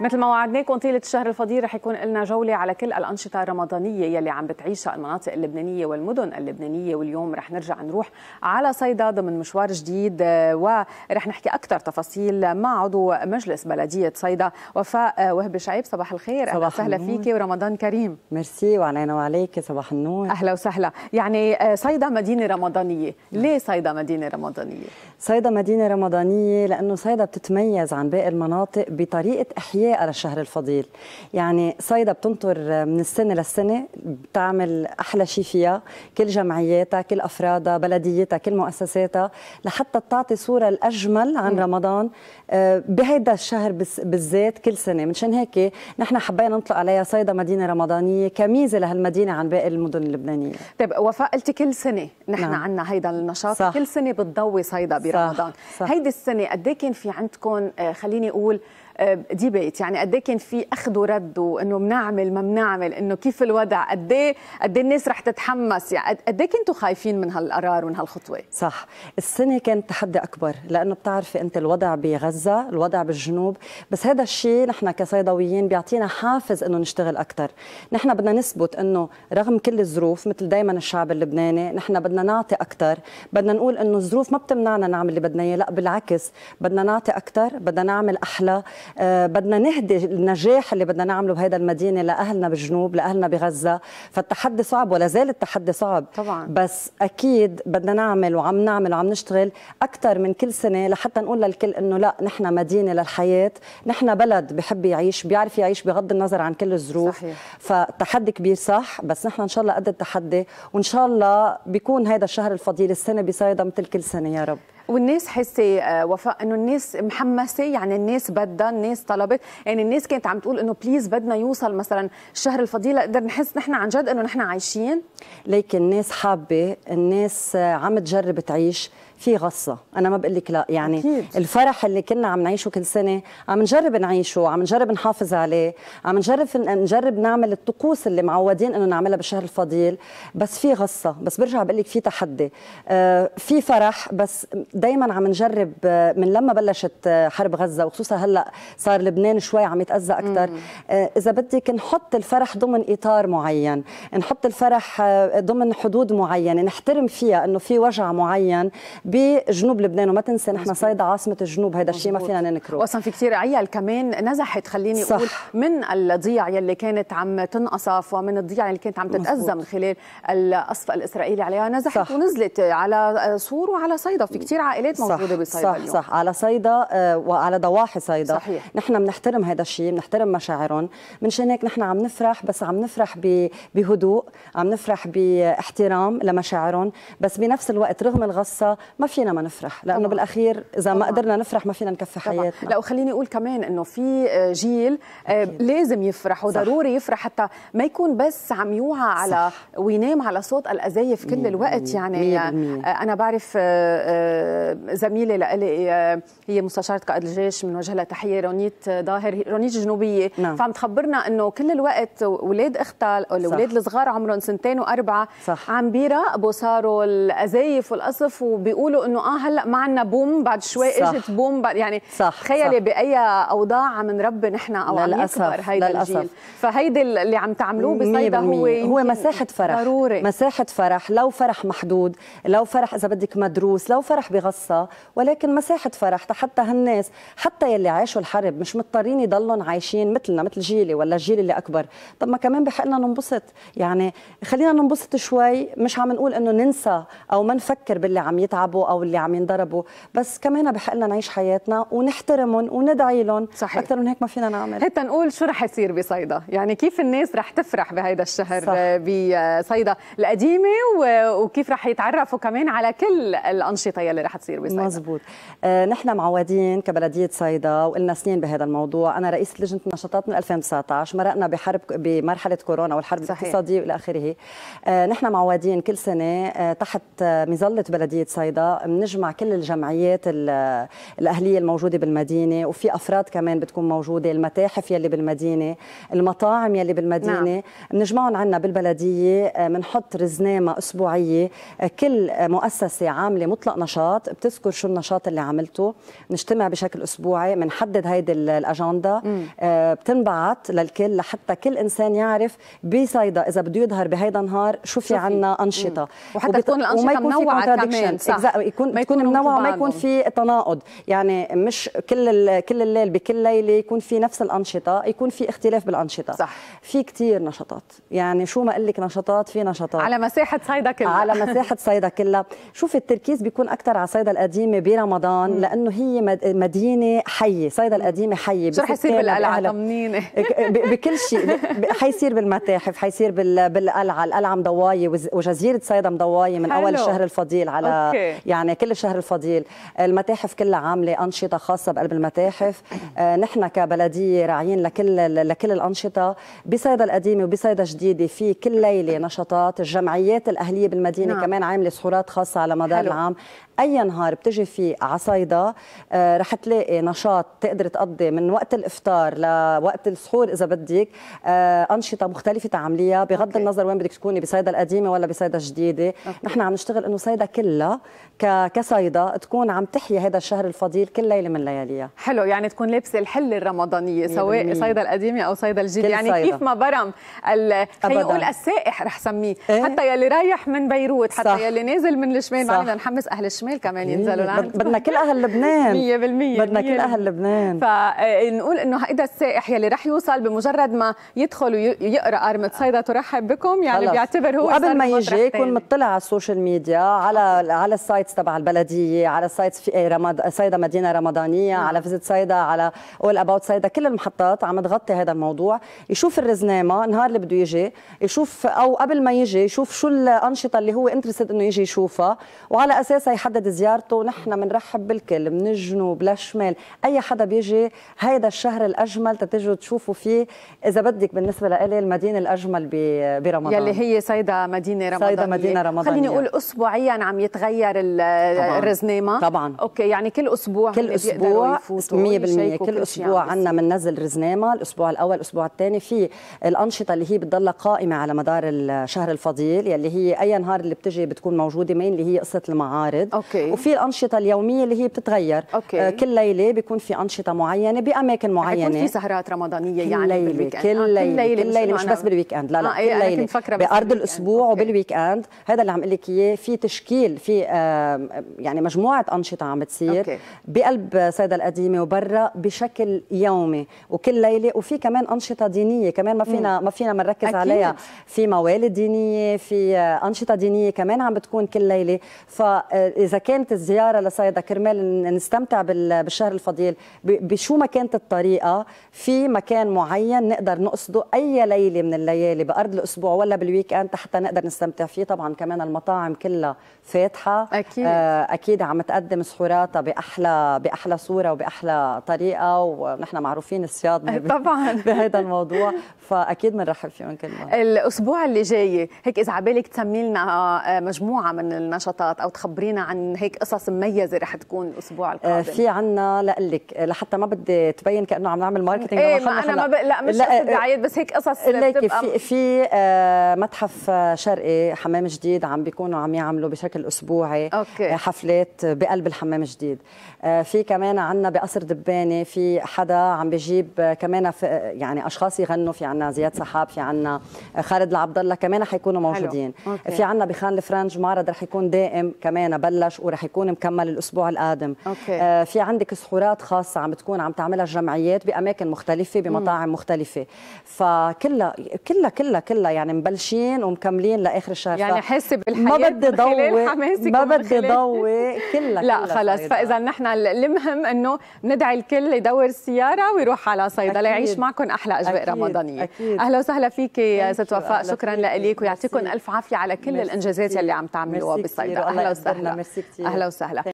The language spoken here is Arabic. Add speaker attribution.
Speaker 1: مثل ما وعدناكم طيلة الشهر الفضيل رح يكون لنا جولة على كل الأنشطة الرمضانية يلي عم بتعيشها المناطق اللبنانية والمدن اللبنانية واليوم رح نرجع نروح على صيدا ضمن مشوار جديد آه، ورح نحكي أكثر تفاصيل مع عضو مجلس بلدية صيدا وفاء آه، وهب شعيب صباح الخير صباح أهلا وسهلا فيكي ورمضان كريم
Speaker 2: ميرسي وعلينا وعليك صباح النور أهلا وسهلا يعني آه، صيدا مدينة رمضانية نعم. ليه صيدا مدينة رمضانية؟ صيدا مدينة رمضانية لأنه صيدا بتتميز عن باقي المناطق بطريقة إحياء ضيقه للشهر الفضيل يعني صيدا بتنطر من السنه للسنه بتعمل احلى شيء فيها كل جمعياتها كل افرادها بلديتها كل مؤسساتها لحتى تعطي صوره الاجمل عن م. رمضان آه، بهيدا الشهر بالذات كل سنه منشان هيك نحن حبينا نطلق عليها صيدا مدينه رمضانيه كميزه لهالمدينه عن باقي المدن اللبنانيه طيب وفاء قلتي كل سنه نحن نعم. عندنا
Speaker 1: هيدا النشاط صح. كل سنه بتضوي صيدا برمضان صح. صح. هيدي السنه قد إيه كان في عندكم آه، خليني اقول ديبيت آه، يعني قد إيه كان في اخذ ورد وانه بنعمل ما بنعمل انه كيف الوضع قد ايه قد إيه الناس رح تتحمس يعني قد ايه كنتوا خايفين من هالقرار ومن
Speaker 2: هالخطوه صح السنه كان تحدي اكبر لانه بتعرفي انت الوضع بغزه الوضع بالجنوب بس هذا الشيء نحن كصيدويين بيعطينا حافز انه نشتغل اكثر نحن بدنا نثبت انه رغم كل الظروف مثل دائما الشعب اللبناني نحن بدنا نعطي اكثر بدنا نقول انه الظروف ما بتمنعنا نعمل اللي بدنا اياه لا بالعكس بدنا نعطي اكثر بدنا نعمل احلى آه، بدنا نهدي النجاح اللي بدنا نعمله بهيدا المدينه لاهلنا بالجنوب لاهلنا بغزه فالتحدي صعب ولا زال التحدي صعب طبعا بس اكيد بدنا نعمل وعم نعمل وعم نشتغل اكثر من كل سنه لحتى نقول للكل انه لا نحن مدينه للحياه نحن بلد بحب يعيش بيعرف يعيش بغض النظر عن كل الظروف صحيح. فتحدي كبير صح بس نحن ان شاء الله قد التحدي وان شاء الله بيكون هذا الشهر الفضيل السنه بصيدا مثل كل سنه يا رب
Speaker 1: والناس حسي آه، وفاء انه الناس محمسه يعني الناس بدها الناس طلبت يعني الناس كانت عم تقول انه بليز بدنا يوصل مثلا الشهر الفضيله
Speaker 2: لقدر نحس نحن عن جد انه نحن عايشين لكن الناس حابه الناس آه، عم تجرب تعيش في غصه انا ما بقول لك لا يعني أكيد. الفرح اللي كنا عم نعيشه كل سنه عم نجرب نعيشه عم نجرب نحافظ عليه عم نجرب نجرب نعمل الطقوس اللي معودين انه نعملها بالشهر الفضيل بس في غصه بس برجع بقول لك في تحدي آه في فرح بس دائما عم نجرب آه، من لما بلشت آه، حرب غزه وخصوصا هلا صار لبنان شوي عم يتاذى اكثر آه اذا بدك نحط الفرح ضمن اطار معين نحط الفرح آه، ضمن حدود معينه نحترم فيها انه في وجع معين بجنوب لبنان وما تنسى نحن صيدا عاصمه الجنوب هذا الشيء ما فينا ننكره واصلا في كثير عيال كمان نزحت خليني صح. اقول من الضيع يلي كانت عم تنقصف
Speaker 1: ومن الضيع اللي كانت عم تتاذى من خلال القصف الاسرائيلي عليها نزحت صح. ونزلت على صور وعلى صيدا في كثير عائلات موجوده بصيدا صح اليوم. صح
Speaker 2: على صيدا آه، وعلى ضواحي صيدا صحيح. نحن بنحترم هذا الشيء بنحترم مشاعرهم منشان هيك نحن عم نفرح بس عم نفرح بهدوء عم نفرح باحترام لمشاعرهم بس بنفس الوقت رغم الغصه ما فينا ما نفرح لانه طبعا. بالاخير اذا طبعا. ما قدرنا نفرح ما فينا نكفي حياتنا لا وخليني اقول كمان انه في آه، جيل آه، أكيد. لازم يفرح وضروري يفرح حتى ما
Speaker 1: يكون بس عم يوعى على صح. وينام على صوت الازايف كل الوقت يعني مية يعني، آه، انا بعرف زميله لإلي هي مستشاره قائد الجيش بنوجه لها تحيه رونيت ظاهر رونيت جنوبيه نعم. فعم تخبرنا انه كل الوقت اولاد اختها الاولاد الصغار عمرهم سنتين واربعه صح. عم بيراقبوا صاروا الازايف والقصف وبيقولوا بيقولوا انه اه هلا ما عندنا بوم بعد شوي اجت بوم بعد يعني صح تخيلي باي اوضاع عم نربي نحن او عم نكبر هيدا للأسف. الجيل
Speaker 2: فهيدي اللي عم تعملوه بصيدا هو هو مساحه فرح ضروري مساحه فرح لو فرح محدود لو فرح اذا بدك مدروس لو فرح بغصه ولكن مساحه فرح حتى هالناس حتى يلي عاشوا الحرب مش مضطرين يضلهم عايشين مثلنا مثل جيلي ولا الجيل اللي اكبر طب ما كمان بحقنا ننبسط يعني خلينا ننبسط شوي مش عم نقول انه ننسى او ما نفكر باللي عم يتعبوا انضربوا او اللي عم ينضربوا بس كمان بحق لنا نعيش حياتنا ونحترمهم وندعي لهم صحيح. اكثر من هيك ما فينا نعمل حتى نقول شو رح يصير بصيدا يعني كيف الناس رح تفرح
Speaker 1: بهيدا الشهر بصيدا القديمه وكيف رح يتعرفوا كمان على
Speaker 2: كل الانشطه يلي رح تصير بصيدا مزبوط آه نحن معودين كبلديه صيدا وقلنا سنين بهذا الموضوع انا رئيس لجنه النشاطات من 2019 مرقنا بحرب بمرحله كورونا والحرب الاقتصاديه والى اخره آه نحن معودين كل سنه آه تحت آه، مظله بلديه صيدا بنجمع كل الجمعيات الاهليه الموجوده بالمدينه وفي افراد كمان بتكون موجوده المتاحف يلي بالمدينه المطاعم يلي بالمدينه نعم. بنجمعهم عنا بالبلديه آه، بنحط رزنامه اسبوعيه آه، كل مؤسسه عامله مطلق نشاط بتذكر شو النشاط اللي عملته نجتمع بشكل اسبوعي بنحدد هيدي الاجنده آه، بتنبعت للكل لحتى كل انسان يعرف بصيدا اذا بده يظهر بهيدا النهار شو في عنا انشطه وحتى وبت... تكون الانشطه منوعه كمان صح. يكون ما يكون منوعه ما يكون في تناقض يعني مش كل كل الليل بكل ليله يكون في نفس الانشطه يكون في اختلاف بالانشطه صح في كثير نشاطات يعني شو ما اقول لك نشاطات في نشاطات على مساحه صيدا كلها على مساحه صيدا كلها شوف التركيز بيكون اكثر على صيدا القديمه برمضان م. لانه هي مدينه حيه صيدا القديمه حيه شو رح يصير بالقلعه طمنيني بكل شيء حيصير بالمتاحف حيصير بالقلعه القلعه مضوايه وجزيره صيدا مضوايه من حلو. اول الشهر الفضيل على أوكي. يعني كل الشهر الفضيل المتاحف كلها عامله انشطه خاصه بقلب المتاحف آه، نحن كبلديه راعيين لكل لكل الانشطه بصيدا القديمه وبصيدا جديده في كل ليله نشاطات الجمعيات الاهليه بالمدينه نعم. كمان عامله سحورات خاصه على مدار حلو. العام اي نهار بتجي فيه على صيدا آه، رح تلاقي نشاط تقدر تقضي من وقت الافطار لوقت السحور اذا بدك آه، انشطه مختلفه تعمليها بغض أوكي. النظر وين بدك تكوني بصيدا القديمه ولا بصيدا الجديده نحن عم نشتغل انه صيدا كلها كصيدة تكون عم تحيا هذا الشهر الفضيل كل ليلة من لياليها حلو يعني تكون
Speaker 1: لابسة الحلة الرمضانية سواء صيدا القديمة أو صيدا الجديدة يعني صيدة. كيف ما برم خلينا نقول السائح رح سميه إيه؟ حتى يلي رايح من بيروت حتى صح. يلي نازل من الشمال بدنا نحمس أهل الشمال كمان ينزلوا لعند بدنا كل أهل
Speaker 2: لبنان 100% بدنا كل أهل لبنان
Speaker 1: فنقول آه، إنه هيدا السائح يلي رح يوصل بمجرد ما يدخل ويقرأ أرمة صيدا ترحب بكم يعني خلص. بيعتبر هو قبل ما يجي يكون
Speaker 2: مطلع على السوشيال ميديا على على السايت السايتس تبع البلديه على سايتس في رماد صيدا مدينه رمضانيه م. نعم. على فيزيت صيدا على اول اباوت صيدا كل المحطات عم تغطي هذا الموضوع يشوف الرزنامه نهار اللي بده يجي يشوف او قبل ما يجي يشوف شو الانشطه اللي هو انترستد انه يجي يشوفها وعلى اساسها يحدد زيارته نحن بنرحب بالكل من الجنوب للشمال اي حدا بيجي هيدا الشهر الاجمل تتجوا تشوفوا فيه اذا بدك بالنسبه لإلي المدينه الاجمل برمضان يلي هي صيدا مدينه رمضانيه صيدا مدينه رمضانيه خليني اقول
Speaker 1: اسبوعيا عم يتغير الرزنامه طبعا اوكي يعني كل اسبوع كل اسبوع 100% كل اسبوع
Speaker 2: عندنا بننزل رزنامه الاسبوع الاول الاسبوع الثاني في الانشطه اللي هي بتضلها قائمه على مدار الشهر الفضيل يلي هي اي نهار اللي بتجي بتكون موجوده مين اللي هي قصه المعارض أوكي. وفي الانشطه اليوميه اللي هي بتتغير أوكي. آه كل ليله بيكون في انشطه معينه باماكن معينه يكون في سهرات رمضانيه كل يعني ليلة. كل, آه، كل ليله كل ليله مش, بس بالويك اند لا لا آه، كل إيه، ليله بارض الاسبوع وبالويك اند هذا اللي عم اقول لك اياه في تشكيل في آه يعني مجموعه انشطه عم بتصير أوكي. بقلب صيدا القديمه وبرا بشكل يومي وكل ليله وفي كمان انشطه دينيه كمان ما فينا ما فينا ما نركز عليها في موالد دينيه في انشطه دينيه كمان عم بتكون كل ليله فاذا آه، كانت الزياره لصيدا كرمال نستمتع بالشهر الفضيل بشو ما كانت الطريقه في مكان معين نقدر نقصده اي ليله من الليالي بارض الاسبوع ولا بالويك اند حتى نقدر نستمتع فيه طبعا كمان المطاعم كلها فاتحه أكيد. اكيد آه، اكيد عم تقدم سحوراتها باحلى باحلى صوره وباحلى طريقه ونحن معروفين الصيادنه طبعا بهذا الموضوع فاكيد بنرحب فيهم كلهم
Speaker 1: الاسبوع اللي جاي هيك اذا عبالك تسمي لنا آه، مجموعه من النشاطات او تخبرينا
Speaker 2: عن هيك قصص مميزه رح تكون الاسبوع آه، القادم في عنا لك لحتى ما بدي تبين كانه عم نعمل ماركتينج ايه ما انا ما ب... لا مش لا دعايات بس
Speaker 1: هيك قصص ليك في
Speaker 2: في متحف شرقي حمام جديد عم بيكونوا عم يعملوا بشكل اسبوعي أوكي. أوكي. آه، حفلات بقلب الحمام الجديد آه، في كمان عندنا بقصر دبانه في حدا عم بجيب آه، كمان يعني اشخاص يغنوا في عندنا زياد سحاب في عندنا خالد العبد الله كمان حيكونوا موجودين أوكي. في عندنا بخان الفرنج معرض رح يكون دائم كمان بلش ورح يكون مكمل الاسبوع القادم أوكي. في عندك سحورات خاصه عم بتكون عم تعملها الجمعيات باماكن مختلفه بمطاعم م. مختلفه فكلها كلها كلها كلها يعني مبلشين ومكملين لاخر الشهر يعني حاسه بالحياه ما بدي ضوي ما بدي بضوي
Speaker 1: كلها لا خلص فاذا نحن المهم انه ندعي الكل يدور السياره ويروح على صيدله يعيش معكم احلى اجواء رمضانيه أكيد. اهلا وسهلا فيك يا ست وفاء شكرا لك ويعطيكم الف عافيه على كل الانجازات اللي عم تعملوها بالصيدله اهلا وسهلا اهلا وسهلا